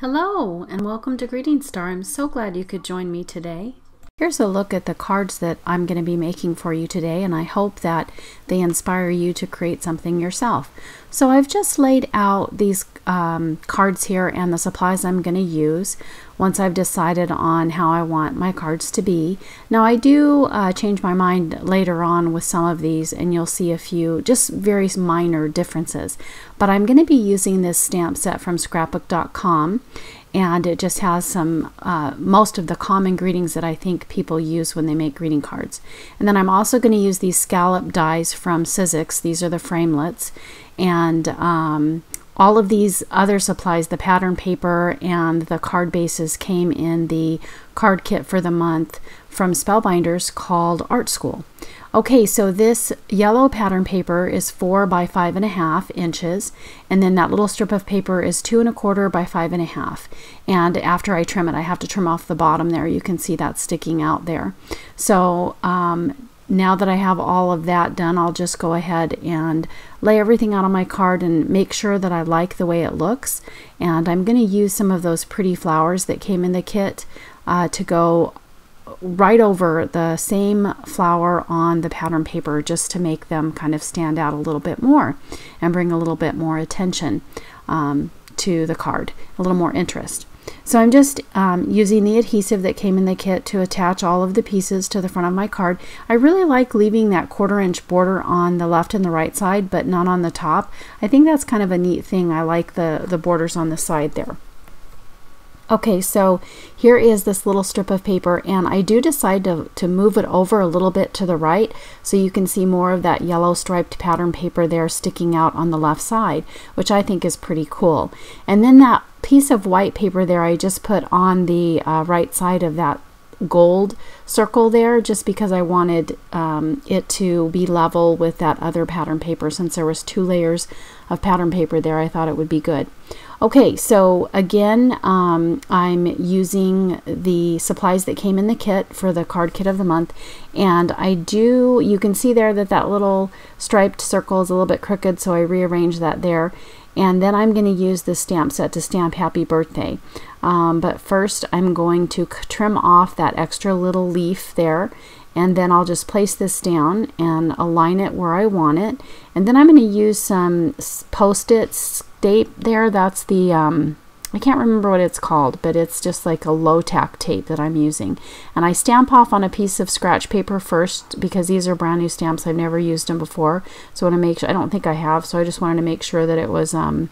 Hello and welcome to Greeting Star. I'm so glad you could join me today. Here's a look at the cards that I'm going to be making for you today and I hope that they inspire you to create something yourself. So I've just laid out these um, cards here and the supplies I'm going to use once I've decided on how I want my cards to be. Now I do uh, change my mind later on with some of these and you'll see a few just very minor differences. But I'm going to be using this stamp set from scrapbook.com and it just has some uh, most of the common greetings that I think people use when they make greeting cards. And then I'm also going to use these scallop dies from Sizzix. These are the framelits, and um, all of these other supplies, the pattern paper and the card bases, came in the card kit for the month from Spellbinders called Art School. Okay, so this yellow pattern paper is four by five and a half inches, and then that little strip of paper is two and a quarter by five and a half. And after I trim it, I have to trim off the bottom there. You can see that sticking out there. So um, now that I have all of that done, I'll just go ahead and lay everything out on my card and make sure that I like the way it looks. And I'm gonna use some of those pretty flowers that came in the kit uh, to go right over the same flower on the pattern paper just to make them kind of stand out a little bit more and bring a little bit more attention um, to the card, a little more interest. So I'm just um, using the adhesive that came in the kit to attach all of the pieces to the front of my card. I really like leaving that quarter inch border on the left and the right side, but not on the top. I think that's kind of a neat thing. I like the, the borders on the side there. Okay, so here is this little strip of paper and I do decide to, to move it over a little bit to the right so you can see more of that yellow striped pattern paper there sticking out on the left side, which I think is pretty cool. And then that piece of white paper there I just put on the uh, right side of that gold circle there just because I wanted um, it to be level with that other pattern paper. Since there was two layers of pattern paper there, I thought it would be good. Okay, so again, um, I'm using the supplies that came in the kit for the card kit of the month. And I do, you can see there that that little striped circle is a little bit crooked, so I rearranged that there. And then I'm going to use this stamp set to stamp happy birthday. Um, but first I'm going to trim off that extra little leaf there and then I'll just place this down and align it where I want it and then I'm going to use some post-it tape there that's the um, I can't remember what it's called, but it's just like a low tack tape that I'm using. And I stamp off on a piece of scratch paper first because these are brand new stamps. I've never used them before. So I want to make sure, I don't think I have, so I just wanted to make sure that it was, um,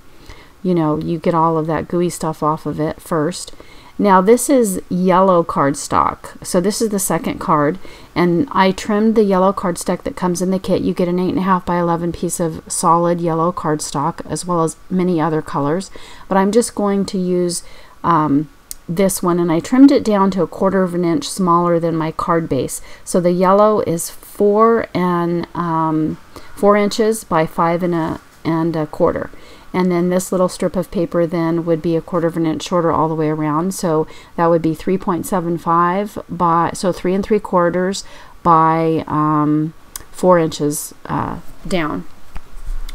you know, you get all of that gooey stuff off of it first. Now this is yellow cardstock. So this is the second card and I trimmed the yellow cardstock that comes in the kit. You get an 8.5 by 11 piece of solid yellow cardstock as well as many other colors. But I'm just going to use um, this one and I trimmed it down to a quarter of an inch smaller than my card base. So the yellow is four and um, four inches by five and a, and a quarter and then this little strip of paper then would be a quarter of an inch shorter all the way around so that would be 3.75 by so three and three quarters by um, four inches uh, down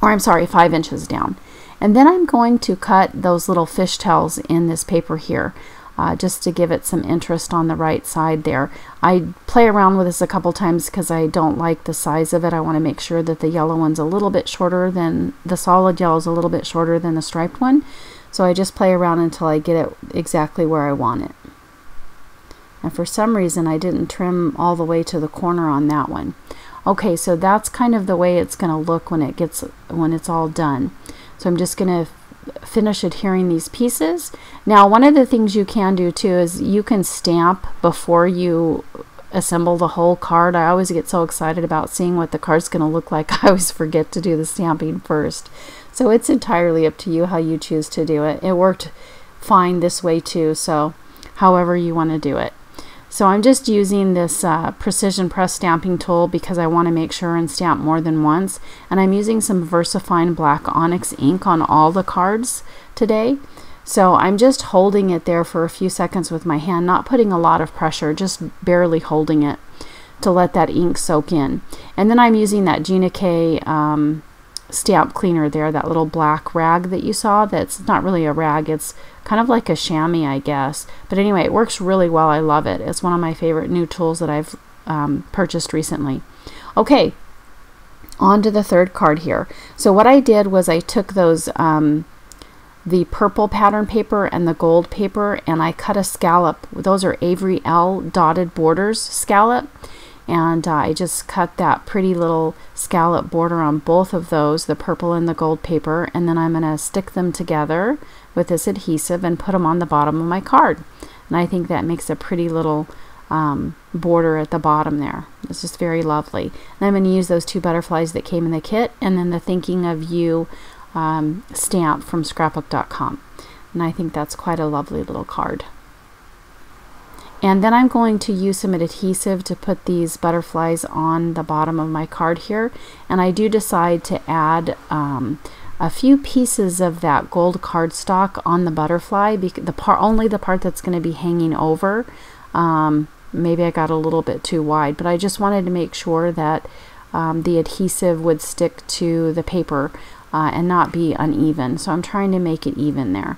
or I'm sorry five inches down and then I'm going to cut those little fishtails in this paper here uh, just to give it some interest on the right side there. I play around with this a couple times because I don't like the size of it. I want to make sure that the yellow one's a little bit shorter than the solid yellow is a little bit shorter than the striped one. So I just play around until I get it exactly where I want it. And for some reason I didn't trim all the way to the corner on that one. Okay, so that's kind of the way it's going to look when it gets when it's all done. So I'm just going to finish adhering these pieces. Now one of the things you can do too is you can stamp before you assemble the whole card. I always get so excited about seeing what the card's going to look like. I always forget to do the stamping first. So it's entirely up to you how you choose to do it. It worked fine this way too, so however you want to do it. So I'm just using this uh, precision press stamping tool because I want to make sure and stamp more than once. And I'm using some VersaFine Black Onyx ink on all the cards today. So I'm just holding it there for a few seconds with my hand, not putting a lot of pressure, just barely holding it to let that ink soak in. And then I'm using that Gina K um, stamp cleaner there, that little black rag that you saw. That's not really a rag, it's kind of like a chamois, I guess. But anyway, it works really well. I love it. It's one of my favorite new tools that I've um, purchased recently. Okay, on to the third card here. So what I did was I took those, um, the purple pattern paper and the gold paper, and I cut a scallop. Those are Avery L dotted borders scallop. And uh, I just cut that pretty little scallop border on both of those, the purple and the gold paper, and then I'm going to stick them together with this adhesive and put them on the bottom of my card. And I think that makes a pretty little um, border at the bottom there. It's just very lovely. And I'm going to use those two butterflies that came in the kit and then the Thinking of You um, stamp from scrapbook.com. And I think that's quite a lovely little card. And then I'm going to use some adhesive to put these butterflies on the bottom of my card here. And I do decide to add um, a few pieces of that gold cardstock on the butterfly, the part only the part that's going to be hanging over. Um, maybe I got a little bit too wide, but I just wanted to make sure that um, the adhesive would stick to the paper uh, and not be uneven. So I'm trying to make it even there.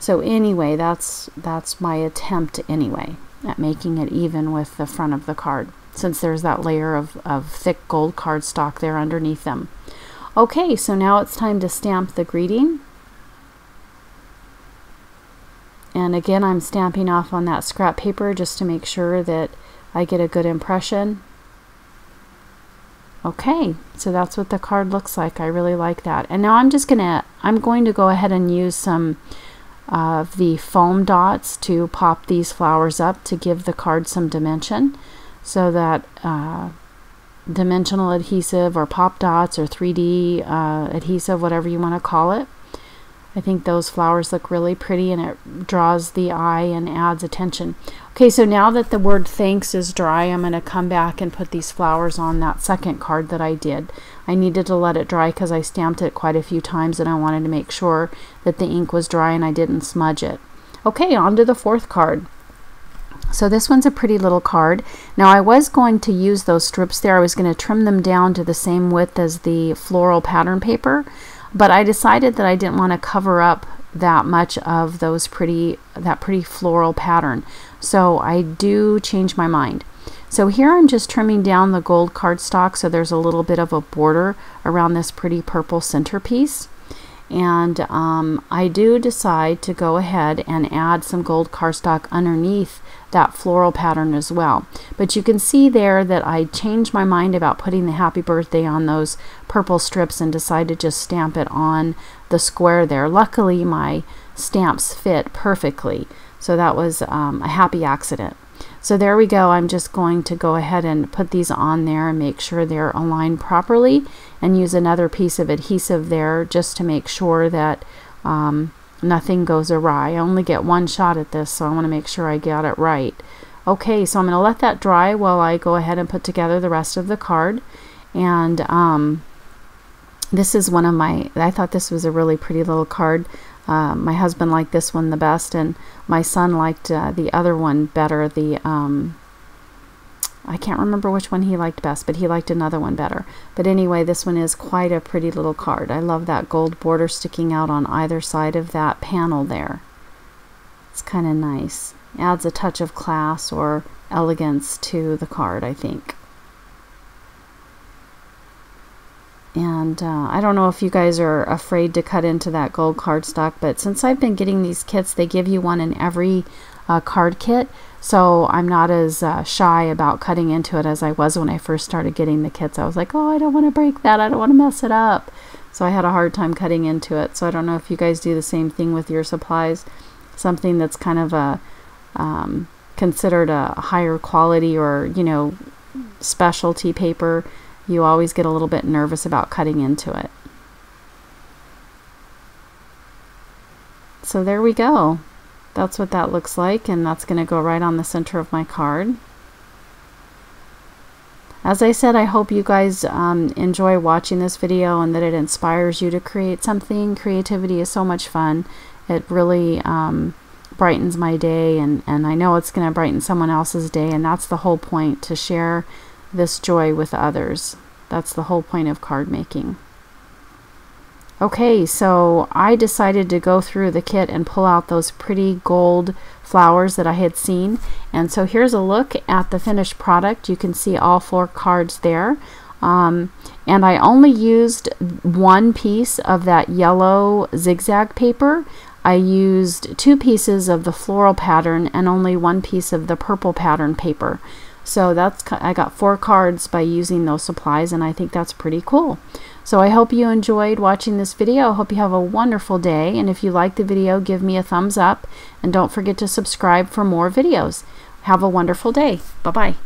So anyway, that's that's my attempt anyway at making it even with the front of the card since there's that layer of, of thick gold cardstock there underneath them. Okay, so now it's time to stamp the greeting. And again, I'm stamping off on that scrap paper just to make sure that I get a good impression. Okay, so that's what the card looks like. I really like that. And now I'm just gonna, I'm going to go ahead and use some of the foam dots to pop these flowers up to give the card some dimension so that uh, dimensional adhesive or pop dots or 3D uh, adhesive, whatever you want to call it. I think those flowers look really pretty and it draws the eye and adds attention. Okay, so now that the word thanks is dry, I'm going to come back and put these flowers on that second card that I did. I needed to let it dry because I stamped it quite a few times and I wanted to make sure that the ink was dry and I didn't smudge it. Okay, on to the fourth card. So this one's a pretty little card. Now I was going to use those strips there. I was going to trim them down to the same width as the floral pattern paper, but I decided that I didn't want to cover up that much of those pretty that pretty floral pattern. So I do change my mind. So here I'm just trimming down the gold cardstock so there's a little bit of a border around this pretty purple centerpiece and um, I do decide to go ahead and add some gold cardstock underneath that floral pattern as well. But you can see there that I changed my mind about putting the happy birthday on those purple strips and decided to just stamp it on the square there. Luckily my stamps fit perfectly so that was um, a happy accident. So there we go. I'm just going to go ahead and put these on there and make sure they're aligned properly and use another piece of adhesive there just to make sure that um, nothing goes awry. I only get one shot at this, so I want to make sure I got it right. Okay, so I'm going to let that dry while I go ahead and put together the rest of the card. And um, this is one of my, I thought this was a really pretty little card. Um, my husband liked this one the best, and my son liked uh, the other one better. The um, I can't remember which one he liked best, but he liked another one better. But anyway, this one is quite a pretty little card. I love that gold border sticking out on either side of that panel there. It's kind of nice. Adds a touch of class or elegance to the card, I think. And uh, I don't know if you guys are afraid to cut into that gold cardstock, but since I've been getting these kits, they give you one in every uh, card kit. So I'm not as uh, shy about cutting into it as I was when I first started getting the kits. I was like, oh, I don't want to break that. I don't want to mess it up. So I had a hard time cutting into it. So I don't know if you guys do the same thing with your supplies. Something that's kind of a um, considered a higher quality or, you know, specialty paper you always get a little bit nervous about cutting into it. So there we go. That's what that looks like and that's going to go right on the center of my card. As I said, I hope you guys um, enjoy watching this video and that it inspires you to create something. Creativity is so much fun. It really um, brightens my day and, and I know it's going to brighten someone else's day and that's the whole point to share this joy with others. That's the whole point of card making. Okay, so I decided to go through the kit and pull out those pretty gold flowers that I had seen. And so here's a look at the finished product. You can see all four cards there. Um, and I only used one piece of that yellow zigzag paper. I used two pieces of the floral pattern and only one piece of the purple pattern paper. So that's I got four cards by using those supplies and I think that's pretty cool. So I hope you enjoyed watching this video. I hope you have a wonderful day and if you like the video give me a thumbs up and don't forget to subscribe for more videos. Have a wonderful day. Bye-bye.